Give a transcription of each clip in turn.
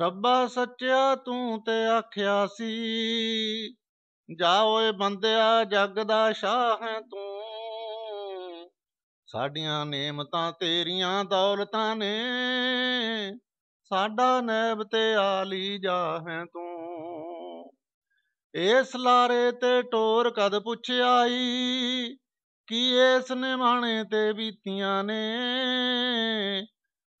ਰੱਬਾ ਸੱਚਿਆ ਤੂੰ ਤੇ ਆਖਿਆ ਸੀ ਜਾ ਓਏ ਬੰਦਿਆ ਜੱਗ ਦਾ ਸ਼ਾਹ ਹੈ ਤੂੰ ਸਾਡੀਆਂ ਨੇਮਤਾਂ ਤੇਰੀਆਂ ਦੌਲਤਾਂ ਨੇ ਸਾਡਾ ਨੈਬ ਤੇ ਆਲੀ ਜਾ ਹੈ ਤੂੰ ਇਸ ਲਾਰੇ ਤੇ ਟੋਰ ਕਦ ਪੁੱਛਿਆਈ ਕੀ ਇਸ ਨਿਮਾਣੇ ਤੇ ਬੀਤੀਆਂ ਨੇ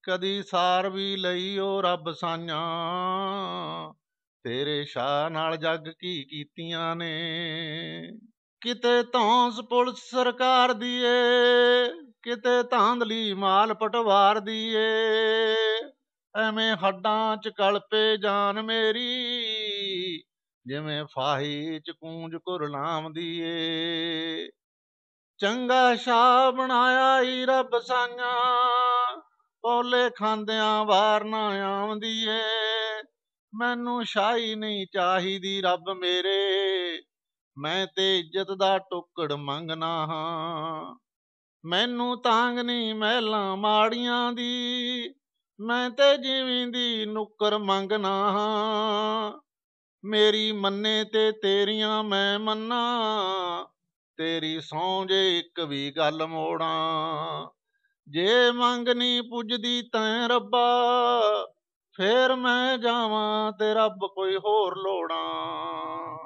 ਕਦੀ ਸਾਰ ਵੀ ਲਈ ਓ ਰੱਬ ਸਾਈਆਂ ਤੇਰੇ ਸ਼ਾਹ ਨਾਲ ਜੱਗ ਕੀ ਕੀਤੀਆਂ ਨੇ ਕਿਤੇ ਧੌਂਸ ਪੁਲਿਸ ਸਰਕਾਰ ਦੀ ਏ ਕਿਤੇ ਧਾਂਦਲੀ ਮਾਲ ਪਟਵਾਰ ਦੀ ਏ ਐਵੇਂ ਹੱਡਾਂ ਚ ਕਲਪੇ ਜਾਨ ਮੇਰੀ ਜਿਵੇਂ ਫਾਹੀ ਚ ਕੂੰਜ ਕੁਰਲਾਮ ਦੀ ਏ ਚੰਗਾ ਸ਼ਾ ਬਣਾਇਆ ਈ ਰੱਬ ਸਾਈਆਂ ਕੋਲੇ ਖਾਂਦਿਆਂ ਵਾਰ ਨਾ ਆਉਂਦੀ ਏ ਮੈਨੂੰ ਸ਼ਾਈ ਨਹੀਂ ਚਾਹੀਦੀ ਰੱਬ ਮੇਰੇ ਮੈਂ ਤੇ ਇੱਜ਼ਤ ਦਾ ਟੁਕੜ ਮੰਗਣਾ ਹਾਂ ਮੈਨੂੰ ਤਾਂਗ ਨਹੀਂ ਮਹਿਲਾਂ ਮਾੜੀਆਂ ਦੀ ਮੈਂ ਤੇ ਜਿਵੇਂ ਦੀ ਨੁੱਕਰ ਮੰਗਣਾ ਹਾਂ ਮੇਰੀ ਮੰਨੇ ਤੇ ਤੇਰੀਆਂ ਮੈਂ ਮੰਨਾ ਤੇਰੀ ਸੌਂ ਜੇ ਇੱਕ ਵੀ ਗੱਲ ਮੋੜਾਂ ਜੇ ਮੰਗਨੀ ਪੁੱਜਦੀ ਤੈਂ ਰੱਬਾ ਫੇਰ ਮੈਂ ਜਾਵਾਂ ਤੇ ਰੱਬ ਕੋਈ ਹੋਰ ਲੋੜਾਂ